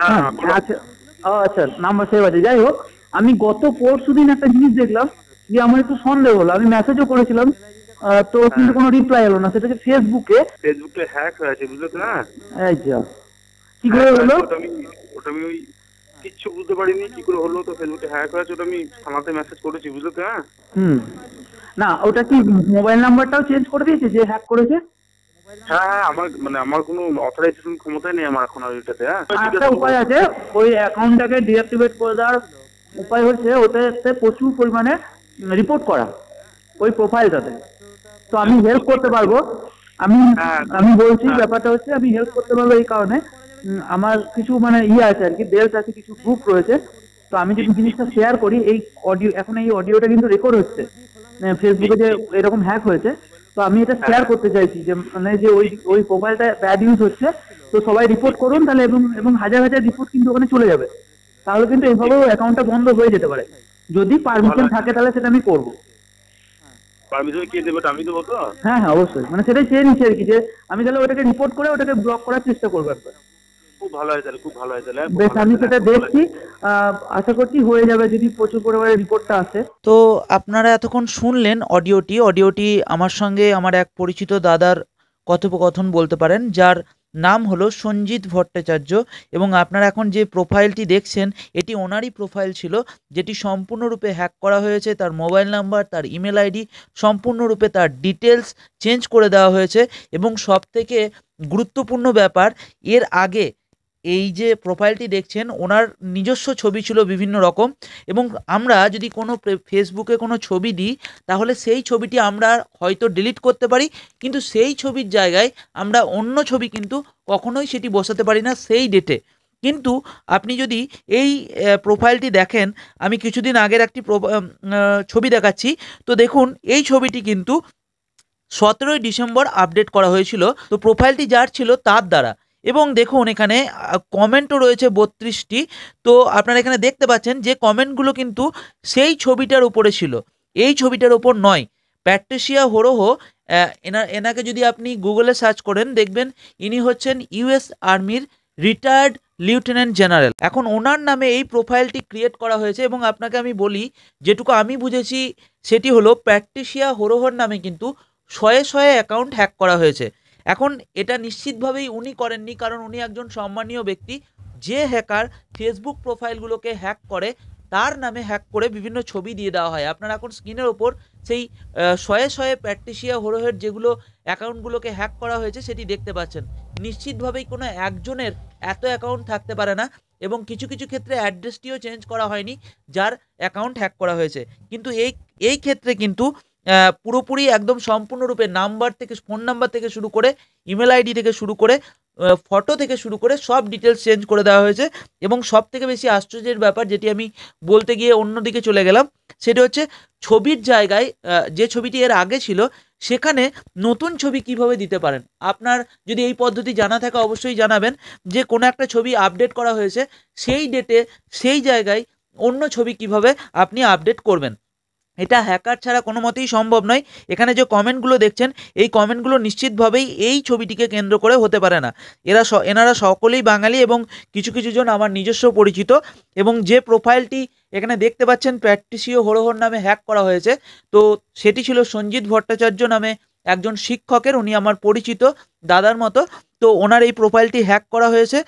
হ্যাঁ, হ্যাঁ, আচ্ছা আচ্ছা নাম্বার সেভ আছে যাই হোক আমি গত পরশু দিন একটা জিনিস দেখলাম যে আমার একটু সন্দেহ হলো আমি মেসেজও করেছিলাম তো হ্যাঁ। কিন্তু কোনো রিপ্লাই এলো না সেটা হচ্ছে ফেসবুকে ফেসবুকে হ্যাক হয়ে আছে বুঝলে তো না আচ্ছা কি করে হলো ওটা আমি ওটা আমি ওই কিচ্ছু বুঝতে পারিনি কি করে হলো তো ফেসবুকে হ্যাক হয়ে আছে ওটা আমি থানাতে মেসেজ করেছি বুঝলে তো না হুম না ওটা কি মোবাইল নাম্বারটাও চেঞ্জ করে দিয়েছে যে হ্যাক করেছে হ্যাঁ, হ্যাঁ, মানে হ্যাঁ। আমি হেল্প করতে পারবো আমি আমি বলছি ব্যাপারটা হচ্ছে আমি হেল্প করতে পারবো এই কারণে আমার কিছু মানে ইয়ে আছে আর কি আছে কিছু গ্রুপ রয়েছে তো আমি যদি জিনিসটা শেয়ার করি এই অডিও এখন এই অডিওটা কিন্তু রেকর্ড হচ্ছে ফেসবুকে যে এরকম হ্যাক হয়েছে তো আমি এটা শেয়ার করতে চাইছি যে মানে যে ওই ওই প্রোফাইলটা ব্যাড ইউজ হচ্ছে তো সবাই রিপোর্ট করুন তাহলে এবং এবং হাজার হাজার রিপোর্ট কিন্তু ওখানে চলে যাবে তাহলে কিন্তু এইভাবেও অ্যাকাউন্টটা বন্ধ হয়ে যেতে পারে যদি পারমিশন থাকে তাহলে সেটা আমি করব পারমিশন কে দেবে আমি দেবো তো হ্যাঁ হ্যাঁ অবশ্যই মানে সেটাই চেয়ে নিচ্ছি আর কি যে আমি তাহলে ওটাকে রিপোর্ট করে ওটাকে ব্লক করার চেষ্টা করবো একবার খুব ভালো হয় স্যার আমি সেটা দেখছি আশা করছি হয়ে যাবে যদি প্রচুর পরিমাণে রিপোর্টটা আসে তো আপনারা এতক্ষণ শুনলেন অডিওটি অডিওটি আমার সঙ্গে আমার এক পরিচিত দাদার কথোপকথন বলতে পারেন যার নাম হলো সঞ্জিত ভট্টাচার্য এবং আপনারা এখন যে প্রোফাইলটি দেখছেন এটি ওনারই প্রোফাইল ছিল যেটি সম্পূর্ণরূপে হ্যাক করা হয়েছে তার মোবাইল নাম্বার তার ইমেল আইডি সম্পূর্ণরূপে তার ডিটেলস চেঞ্জ করে দেওয়া হয়েছে এবং সব থেকে গুরুত্বপূর্ণ ব্যাপার এর আগে এই যে প্রোফাইলটি দেখছেন ওনার নিজস্ব ছবি ছিল বিভিন্ন রকম এবং আমরা যদি কোনো ফেসবুকে কোনো ছবি দিই তাহলে সেই ছবিটি আমরা হয়তো ডিলিট করতে পারি কিন্তু সেই ছবির জায়গায় আমরা অন্য ছবি কিন্তু কখনোই সেটি বসাতে পারি না সেই ডেটে কিন্তু আপনি যদি এই প্রোফাইলটি দেখেন আমি কিছুদিন আগের একটি ছবি দেখাচ্ছি তো দেখুন এই ছবিটি কিন্তু সতেরোই ডিসেম্বর আপডেট করা হয়েছিল তো প্রোফাইলটি যার ছিল তার দ্বারা এবং দেখুন এখানে কমেন্টও রয়েছে বত্রিশটি তো আপনারা এখানে দেখতে পাচ্ছেন যে কমেন্টগুলো কিন্তু সেই ছবিটার উপরে ছিল এই ছবিটার উপর নয় প্যাট্রেশিয়া হরোহ এনা এনাকে যদি আপনি গুগলে সার্চ করেন দেখবেন ইনি হচ্ছেন ইউএস আর্মির রিটায়ার্ড লিউটেন্যান্ট জেনারেল এখন ওনার নামে এই প্রোফাইলটি ক্রিয়েট করা হয়েছে এবং আপনাকে আমি বলি যেটুকু আমি বুঝেছি সেটি হলো প্যাট্রেশিয়া হরোহর নামে কিন্তু শয়ে শয়ে অ্যাকাউন্ট হ্যাক করা হয়েছে এখন এটা নিশ্চিতভাবেই উনি করেননি কারণ উনি একজন সম্মানীয় ব্যক্তি যে হ্যাকার ফেসবুক প্রোফাইলগুলোকে হ্যাক করে তার নামে হ্যাক করে বিভিন্ন ছবি দিয়ে দেওয়া হয় আপনার এখন স্ক্রিনের ওপর সেই শয়ে শয়ে প্যাট্রিসিয়া হোরোহের যেগুলো অ্যাকাউন্টগুলোকে হ্যাক করা হয়েছে সেটি দেখতে পাচ্ছেন নিশ্চিতভাবেই কোনো একজনের এত অ্যাকাউন্ট থাকতে পারে না এবং কিছু কিছু ক্ষেত্রে অ্যাড্রেসটিও চেঞ্জ করা হয়নি যার অ্যাকাউন্ট হ্যাক করা হয়েছে কিন্তু এই এই ক্ষেত্রে কিন্তু পুরোপুরি একদম সম্পূর্ণরূপে নাম্বার থেকে ফোন নাম্বার থেকে শুরু করে ইমেল আইডি থেকে শুরু করে ফটো থেকে শুরু করে সব ডিটেলস চেঞ্জ করে দেওয়া হয়েছে এবং সব থেকে বেশি আশ্চর্যের ব্যাপার যেটি আমি বলতে গিয়ে অন্যদিকে চলে গেলাম সেটি হচ্ছে ছবির জায়গায় যে ছবিটি এর আগে ছিল সেখানে নতুন ছবি কিভাবে দিতে পারেন আপনার যদি এই পদ্ধতি জানা থাকে অবশ্যই জানাবেন যে কোনো একটা ছবি আপডেট করা হয়েছে সেই ডেটে সেই জায়গায় অন্য ছবি কিভাবে আপনি আপডেট করবেন এটা হ্যাকার ছাড়া কোনো মতেই সম্ভব নয় এখানে যে কমেন্টগুলো দেখছেন এই কমেন্টগুলো নিশ্চিতভাবেই এই ছবিটিকে কেন্দ্র করে হতে পারে না এরা এনারা সকলেই বাঙালি এবং কিছু কিছু জন আমার নিজস্ব পরিচিত এবং যে প্রোফাইলটি এখানে দেখতে পাচ্ছেন প্যাট্রিসিও হরোহর নামে হ্যাক করা হয়েছে তো সেটি ছিল সঞ্জিত ভট্টাচার্য নামে একজন শিক্ষকের উনি আমার পরিচিত দাদার মতো তো ওনার এই প্রোফাইলটি হ্যাক করা হয়েছে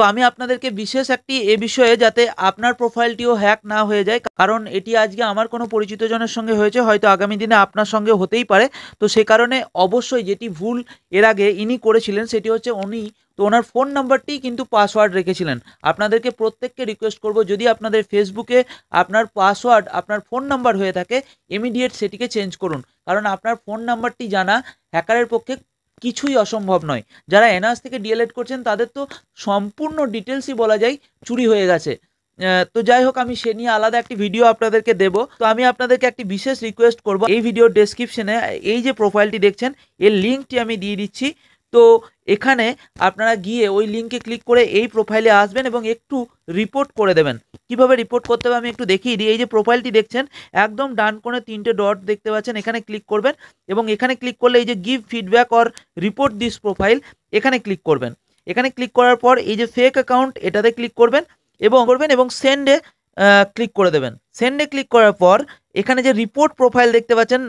তো আমি আপনাদেরকে বিশেষ একটি এ বিষয়ে যাতে আপনার প্রোফাইলটিও হ্যাক না হয়ে যায় কারণ এটি আজকে আমার কোনো পরিচিত জনের সঙ্গে হয়েছে হয়তো আগামী দিনে আপনার সঙ্গে হতেই পারে তো সে কারণে অবশ্যই যেটি ভুল এর আগে ইনি করেছিলেন সেটি হচ্ছে উনি তো ওনার ফোন নাম্বারটি কিন্তু পাসওয়ার্ড রেখেছিলেন আপনাদেরকে প্রত্যেককে রিকোয়েস্ট করব যদি আপনাদের ফেসবুকে আপনার পাসওয়ার্ড আপনার ফোন নাম্বার হয়ে থাকে ইমিডিয়েট সেটিকে চেঞ্জ করুন কারণ আপনার ফোন নাম্বারটি জানা হ্যাকারের পক্ষে কিছুই অসম্ভব নয় যারা এনআরএস থেকে ডিএলএড করছেন তাদের তো সম্পূর্ণ ডিটেলসই বলা যায় চুরি হয়ে গেছে তো যাই হোক আমি সে নিয়ে আলাদা একটি ভিডিও আপনাদেরকে দেব তো আমি আপনাদেরকে একটি বিশেষ রিকোয়েস্ট করব এই ভিডিওর ডেসক্রিপশনে এই যে প্রোফাইলটি দেখছেন এর লিঙ্কটি আমি দিয়ে দিচ্ছি তো এখানে আপনারা গিয়ে ওই লিঙ্কে ক্লিক করে এই প্রোফাইলে আসবেন এবং একটু রিপোর্ট করে দেবেন কিভাবে রিপোর্ট করতে হবে আমি একটু দেখিয়ে দিই এই যে প্রোফাইলটি দেখছেন একদম ডান কোণে তিনটে ডট দেখতে পাচ্ছেন এখানে ক্লিক করবেন এবং এখানে ক্লিক করলে এই যে give feedback or report this profile এখানে ক্লিক করবেন এখানে ক্লিক করার পর এই যে ফেক অ্যাকাউন্ট এটাতে ক্লিক করবেন এবং করবেন এবং সেন্ডে ক্লিক করে দেবেন সেন্ডে ক্লিক করার পর এখানে যে রিপোর্ট প্রোফাইল দেখতে পাচ্ছেন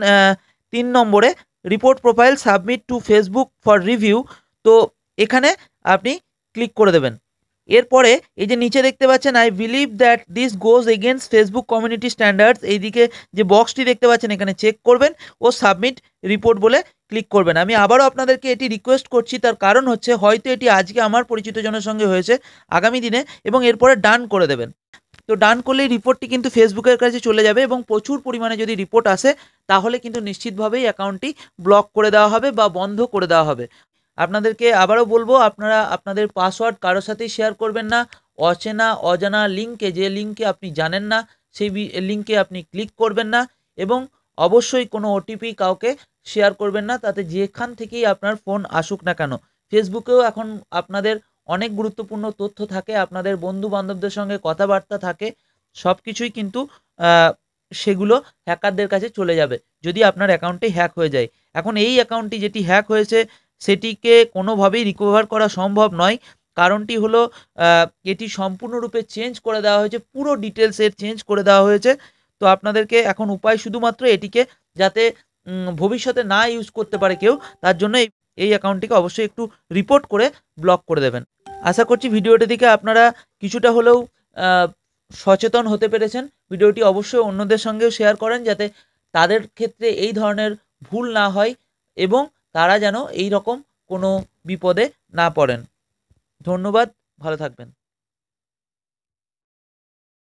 তিন নম্বরে report profile submit to Facebook for review তো এখানে আপনি ক্লিক করে দেবেন এরপরে এই যে নিচে দেখতে পাচ্ছেন I believe that this goes against Facebook community standards এইদিকে যে বক্সটি দেখতে পাচ্ছেন এখানে চেক করবেন ও সাবমিট রিপোর্ট বলে ক্লিক করবেন আমি আবারও আপনাদেরকে এটি রিকোয়েস্ট করছি তার কারণ হচ্ছে হয়তো এটি আজকে আমার পরিচিতজনের সঙ্গে হয়েছে আগামী দিনে এবং এরপরে ডান করে দেবেন তো ডান করলে রিপোর্টটি কিন্তু ফেসবুকের কাছে চলে যাবে এবং প্রচুর পরিমাণে যদি রিপোর্ট আসে তাহলে কিন্তু নিশ্চিতভাবেই অ্যাকাউন্টটি ব্লক করে দেওয়া হবে বা বন্ধ করে দেওয়া হবে আপনাদেরকে আবারও বলবো আপনারা আপনাদের পাসওয়ার্ড কারোর সাথেই শেয়ার করবেন না অচেনা অজানা লিঙ্কে যে লিঙ্কে আপনি জানেন না সেই লিঙ্কে আপনি ক্লিক করবেন না এবং অবশ্যই কোনো ওটিপি কাউকে শেয়ার করবেন না তাতে যেখান থেকেই আপনার ফোন আসুক না কেন ফেসবুকেও এখন আপনাদের অনেক গুরুত্বপূর্ণ তথ্য থাকে আপনাদের বন্ধু বান্ধবদের সঙ্গে কথাবার্তা থাকে সব কিছুই কিন্তু সেগুলো হ্যাকারদের কাছে চলে যাবে যদি আপনার অ্যাকাউন্টে হ্যাক হয়ে যায় এখন এই অ্যাকাউন্টটি যেটি হ্যাক হয়েছে সেটিকে কোনোভাবেই রিকভার করা সম্ভব নয় কারণটি হলো এটি সম্পূর্ণরূপে চেঞ্জ করে দেওয়া হয়েছে পুরো ডিটেলসের চেঞ্জ করে দেওয়া হয়েছে তো আপনাদেরকে এখন উপায় শুধুমাত্র এটিকে যাতে ভবিষ্যতে না ইউজ করতে পারে কেউ তার জন্য এই অ্যাকাউন্টটিকে অবশ্যই একটু রিপোর্ট করে ব্লক করে দেবেন আশা করছি ভিডিওটি থেকে আপনারা কিছুটা হলেও সচেতন হতে পেরেছেন ভিডিওটি অবশ্যই অন্যদের সঙ্গেও শেয়ার করেন যাতে তাদের ক্ষেত্রে এই ধরনের ভুল না হয় এবং তারা যেন এই রকম কোনো বিপদে না পড়েন ধন্যবাদ ভালো থাকবেন